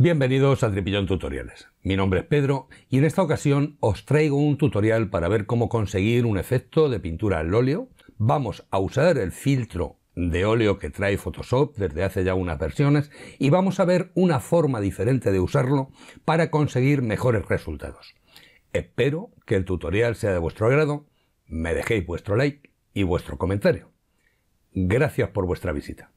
Bienvenidos a Tripillón Tutoriales. Mi nombre es Pedro y en esta ocasión os traigo un tutorial para ver cómo conseguir un efecto de pintura al óleo. Vamos a usar el filtro de óleo que trae Photoshop desde hace ya unas versiones y vamos a ver una forma diferente de usarlo para conseguir mejores resultados. Espero que el tutorial sea de vuestro agrado, me dejéis vuestro like y vuestro comentario. Gracias por vuestra visita.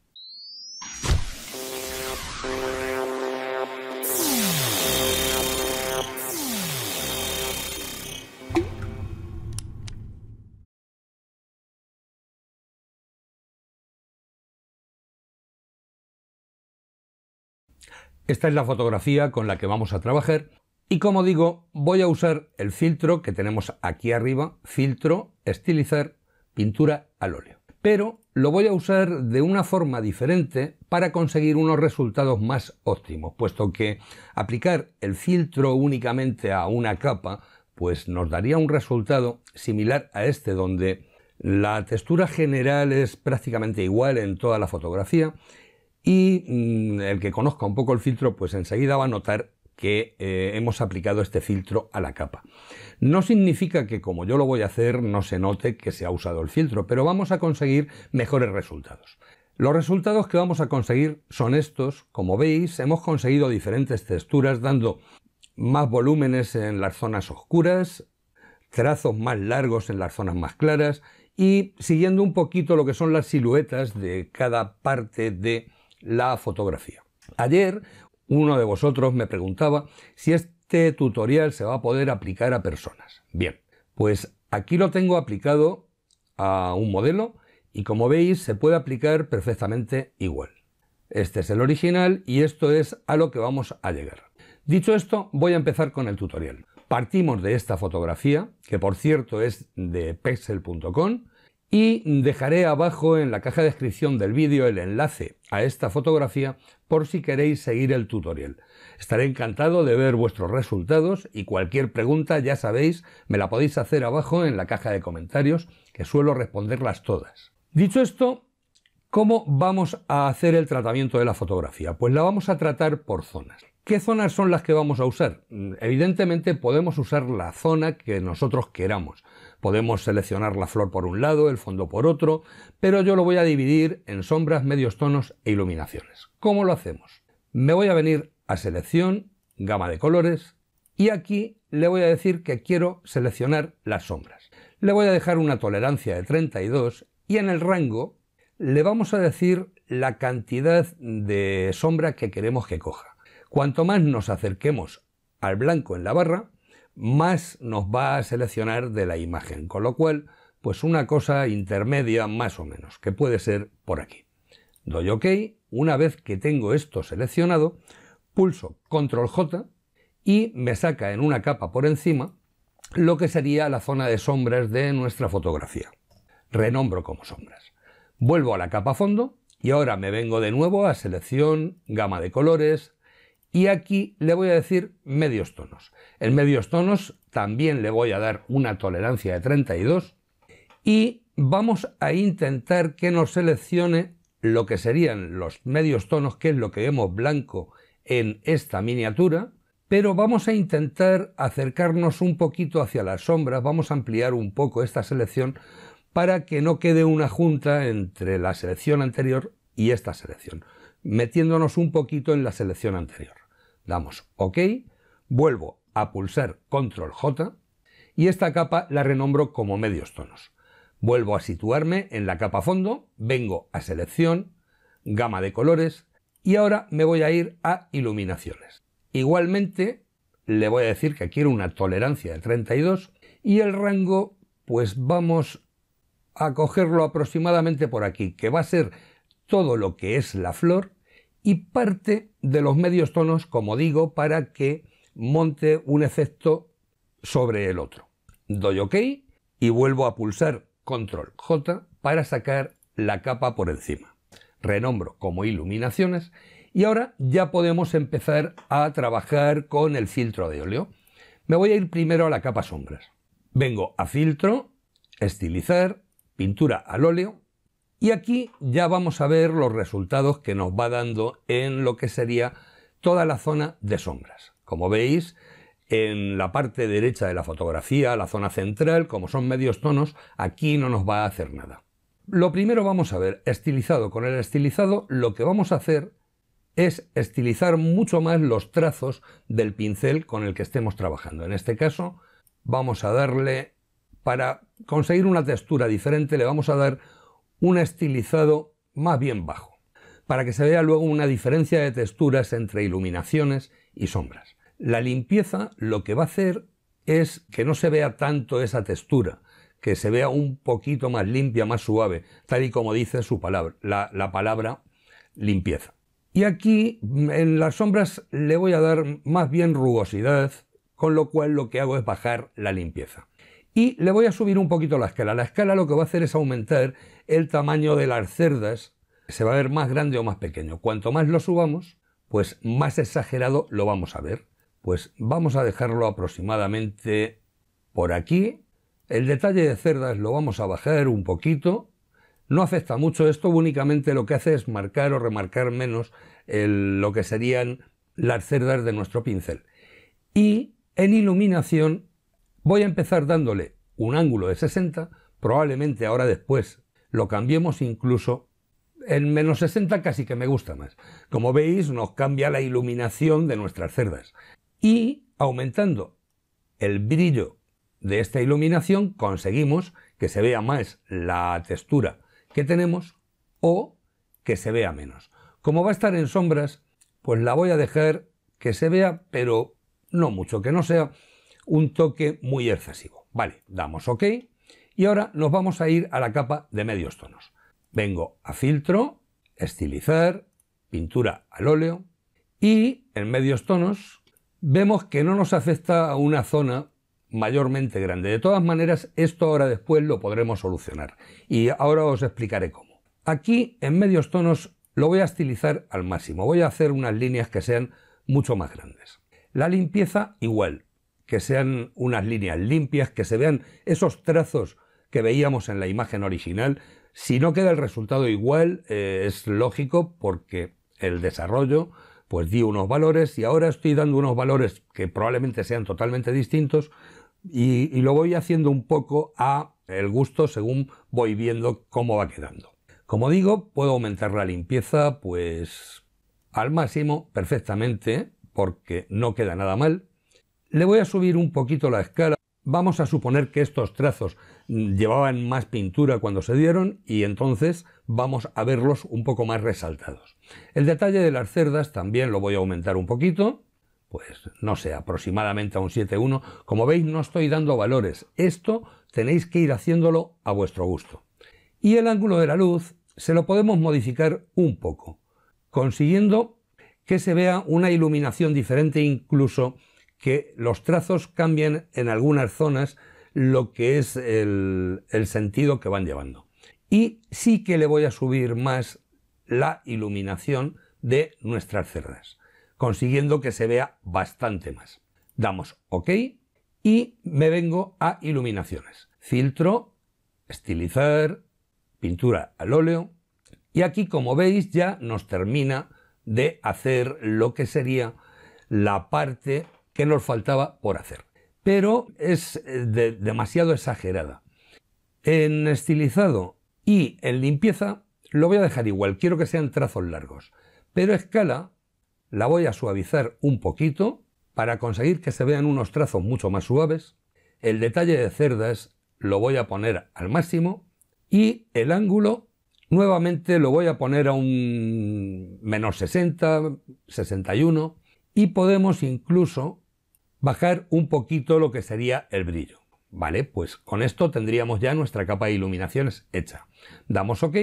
Esta es la fotografía con la que vamos a trabajar y como digo, voy a usar el filtro que tenemos aquí arriba, filtro, estilizar, pintura al óleo. Pero lo voy a usar de una forma diferente para conseguir unos resultados más óptimos, puesto que aplicar el filtro únicamente a una capa, pues nos daría un resultado similar a este, donde la textura general es prácticamente igual en toda la fotografía y mm, el que conozca un poco el filtro, pues enseguida va a notar que eh, hemos aplicado este filtro a la capa. No significa que como yo lo voy a hacer no se note que se ha usado el filtro, pero vamos a conseguir mejores resultados. Los resultados que vamos a conseguir son estos. Como veis, hemos conseguido diferentes texturas dando más volúmenes en las zonas oscuras, trazos más largos en las zonas más claras y siguiendo un poquito lo que son las siluetas de cada parte de la fotografía. Ayer uno de vosotros me preguntaba si este tutorial se va a poder aplicar a personas. Bien, pues aquí lo tengo aplicado a un modelo y como veis se puede aplicar perfectamente igual. Este es el original y esto es a lo que vamos a llegar. Dicho esto, voy a empezar con el tutorial. Partimos de esta fotografía, que por cierto es de pexel.com, y dejaré abajo en la caja de descripción del vídeo el enlace a esta fotografía por si queréis seguir el tutorial. Estaré encantado de ver vuestros resultados y cualquier pregunta, ya sabéis, me la podéis hacer abajo en la caja de comentarios, que suelo responderlas todas. Dicho esto, ¿cómo vamos a hacer el tratamiento de la fotografía? Pues la vamos a tratar por zonas. ¿Qué zonas son las que vamos a usar? Mm, evidentemente podemos usar la zona que nosotros queramos, Podemos seleccionar la flor por un lado, el fondo por otro, pero yo lo voy a dividir en sombras, medios tonos e iluminaciones. ¿Cómo lo hacemos? Me voy a venir a selección, gama de colores, y aquí le voy a decir que quiero seleccionar las sombras. Le voy a dejar una tolerancia de 32 y en el rango le vamos a decir la cantidad de sombra que queremos que coja. Cuanto más nos acerquemos al blanco en la barra, más nos va a seleccionar de la imagen, con lo cual, pues una cosa intermedia más o menos, que puede ser por aquí. Doy OK, una vez que tengo esto seleccionado, pulso Control J y me saca en una capa por encima lo que sería la zona de sombras de nuestra fotografía. Renombro como sombras. Vuelvo a la capa fondo y ahora me vengo de nuevo a selección, gama de colores, y aquí le voy a decir medios tonos. En medios tonos también le voy a dar una tolerancia de 32 y vamos a intentar que nos seleccione lo que serían los medios tonos, que es lo que vemos blanco en esta miniatura, pero vamos a intentar acercarnos un poquito hacia las sombras, vamos a ampliar un poco esta selección para que no quede una junta entre la selección anterior y esta selección, metiéndonos un poquito en la selección anterior damos OK, vuelvo a pulsar Control J y esta capa la renombro como medios tonos. Vuelvo a situarme en la capa fondo, vengo a selección, gama de colores y ahora me voy a ir a iluminaciones. Igualmente le voy a decir que quiero una tolerancia de 32 y el rango pues vamos a cogerlo aproximadamente por aquí, que va a ser todo lo que es la flor y parte de los medios tonos, como digo, para que monte un efecto sobre el otro. Doy OK y vuelvo a pulsar Control J para sacar la capa por encima. Renombro como iluminaciones y ahora ya podemos empezar a trabajar con el filtro de óleo. Me voy a ir primero a la capa sombras. Vengo a filtro, estilizar, pintura al óleo y aquí ya vamos a ver los resultados que nos va dando en lo que sería toda la zona de sombras. Como veis, en la parte derecha de la fotografía, la zona central, como son medios tonos, aquí no nos va a hacer nada. Lo primero vamos a ver, estilizado. Con el estilizado lo que vamos a hacer es estilizar mucho más los trazos del pincel con el que estemos trabajando. En este caso, vamos a darle, para conseguir una textura diferente, le vamos a dar un estilizado más bien bajo, para que se vea luego una diferencia de texturas entre iluminaciones y sombras. La limpieza lo que va a hacer es que no se vea tanto esa textura, que se vea un poquito más limpia, más suave, tal y como dice su palabra, la palabra limpieza. Y aquí en las sombras le voy a dar más bien rugosidad, con lo cual lo que hago es bajar la limpieza. Y le voy a subir un poquito la escala. La escala lo que va a hacer es aumentar el tamaño de las cerdas. Se va a ver más grande o más pequeño. Cuanto más lo subamos, pues más exagerado lo vamos a ver. Pues vamos a dejarlo aproximadamente por aquí. El detalle de cerdas lo vamos a bajar un poquito. No afecta mucho esto, únicamente lo que hace es marcar o remarcar menos lo que serían las cerdas de nuestro pincel. Y en iluminación Voy a empezar dándole un ángulo de 60, probablemente ahora después lo cambiemos incluso en menos 60 casi que me gusta más. Como veis, nos cambia la iluminación de nuestras cerdas. Y aumentando el brillo de esta iluminación, conseguimos que se vea más la textura que tenemos o que se vea menos. Como va a estar en sombras, pues la voy a dejar que se vea, pero no mucho, que no sea un toque muy excesivo. Vale, damos OK y ahora nos vamos a ir a la capa de medios tonos. Vengo a filtro, estilizar, pintura al óleo y en medios tonos vemos que no nos afecta a una zona mayormente grande. De todas maneras, esto ahora después lo podremos solucionar y ahora os explicaré cómo. Aquí en medios tonos lo voy a estilizar al máximo, voy a hacer unas líneas que sean mucho más grandes. La limpieza igual, que sean unas líneas limpias, que se vean esos trazos que veíamos en la imagen original. Si no queda el resultado igual, eh, es lógico porque el desarrollo pues di unos valores y ahora estoy dando unos valores que probablemente sean totalmente distintos y, y, lo voy haciendo un poco a el gusto según voy viendo cómo va quedando. Como digo, puedo aumentar la limpieza pues al máximo perfectamente porque no queda nada mal. Le voy a subir un poquito la escala. Vamos a suponer que estos trazos mm, llevaban más pintura cuando se dieron y entonces vamos a verlos un poco más resaltados. El detalle de las cerdas también lo voy a aumentar un poquito, pues no sé, aproximadamente a un 7.1. Como veis no estoy dando valores, esto tenéis que ir haciéndolo a vuestro gusto. Y el ángulo de la luz se lo podemos modificar un poco, consiguiendo que se vea una iluminación diferente incluso que los trazos cambian en algunas zonas lo que es el, el sentido que van llevando. Y sí que le voy a subir más la iluminación de nuestras cerdas, consiguiendo que se vea bastante más. Damos OK y me vengo a iluminaciones. Filtro, estilizar, pintura al óleo y aquí como veis ya nos termina de hacer lo que sería la parte que nos faltaba por hacer. Pero es eh, demasiado exagerada. En estilizado y en limpieza lo voy a dejar igual, quiero que sean trazos largos. Pero escala la voy a suavizar un poquito para conseguir que se vean unos trazos mucho más suaves. El detalle de cerdas lo voy a poner al máximo y el ángulo nuevamente lo voy a poner a un menos 60, 61 y podemos incluso bajar un poquito lo que sería el brillo. Vale, pues con esto tendríamos ya nuestra capa de iluminaciones hecha. Damos OK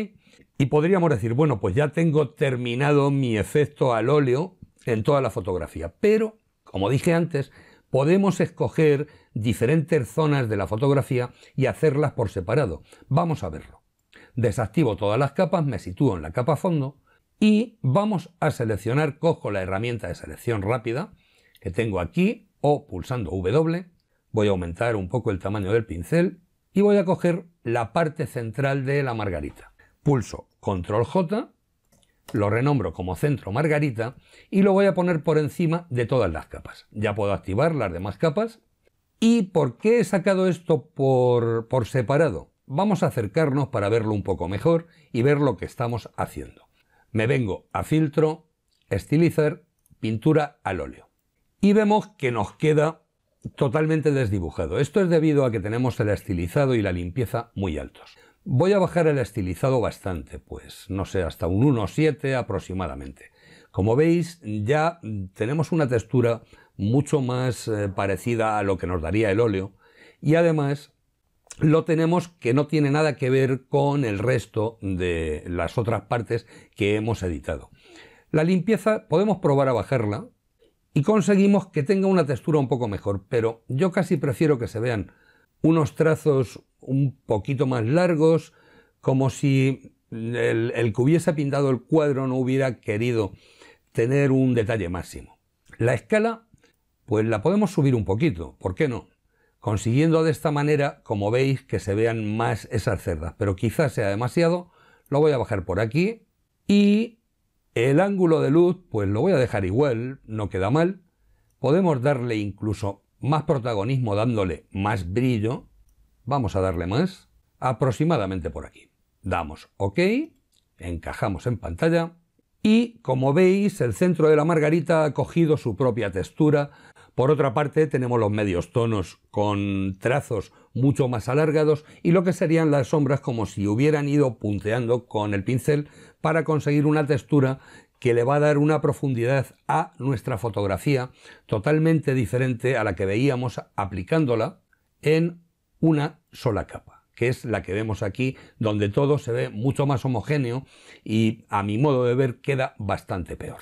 y podríamos decir, bueno, pues ya tengo terminado mi efecto al óleo en toda la fotografía. Pero, como dije antes, podemos escoger diferentes zonas de la fotografía y hacerlas por separado. Vamos a verlo. Desactivo todas las capas, me sitúo en la capa fondo y vamos a seleccionar, cojo la herramienta de selección rápida que tengo aquí, o pulsando W, voy a aumentar un poco el tamaño del pincel y voy a coger la parte central de la margarita. Pulso Control J, lo renombro como centro margarita y lo voy a poner por encima de todas las capas. Ya puedo activar las demás capas. ¿Y por qué he sacado esto por, por separado? Vamos a acercarnos para verlo un poco mejor y ver lo que estamos haciendo. Me vengo a filtro, estilizar, pintura al óleo y vemos que nos queda totalmente desdibujado. Esto es debido a que tenemos el estilizado y la limpieza muy altos. Voy a bajar el estilizado bastante, pues no sé, hasta un 1.7 aproximadamente. Como veis, ya tenemos una textura mucho más eh, parecida a lo que nos daría el óleo y además lo tenemos que no tiene nada que ver con el resto de las otras partes que hemos editado. La limpieza podemos probar a bajarla, y conseguimos que tenga una textura un poco mejor, pero yo casi prefiero que se vean unos trazos un poquito más largos, como si el, que hubiese pintado el cuadro no hubiera querido tener un detalle máximo. La escala, pues la podemos subir un poquito, ¿por qué no? Consiguiendo de esta manera, como veis, que se vean más esas cerdas, pero quizás sea demasiado, lo voy a bajar por aquí y el ángulo de luz, pues lo voy a dejar igual, no queda mal. Podemos darle incluso más protagonismo dándole más brillo. Vamos a darle más, aproximadamente por aquí. Damos OK, encajamos en pantalla y como veis el centro de la margarita ha cogido su propia textura. Por otra parte tenemos los medios tonos con trazos mucho más alargados y lo que serían las sombras como si hubieran ido punteando con el pincel para conseguir una textura que le va a dar una profundidad a nuestra fotografía totalmente diferente a la que veíamos aplicándola en una sola capa, que es la que vemos aquí, donde todo se ve mucho más homogéneo y a mi modo de ver queda bastante peor.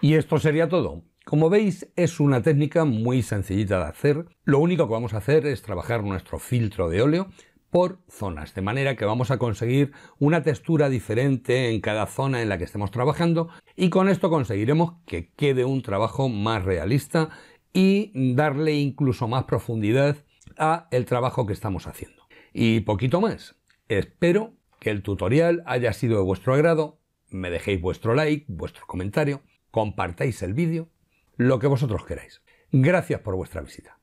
Y esto sería todo. Como veis es una técnica muy sencillita de hacer. Lo único que vamos a hacer es trabajar nuestro filtro de óleo por zonas, de manera que vamos a conseguir una textura diferente en cada zona en la que estemos trabajando y con esto conseguiremos que quede un trabajo más realista y darle incluso más profundidad a el trabajo que estamos haciendo. Y poquito más. Espero que el tutorial haya sido de vuestro agrado, me dejéis vuestro like, vuestro comentario, compartáis el vídeo lo que vosotros queráis. Gracias por vuestra visita.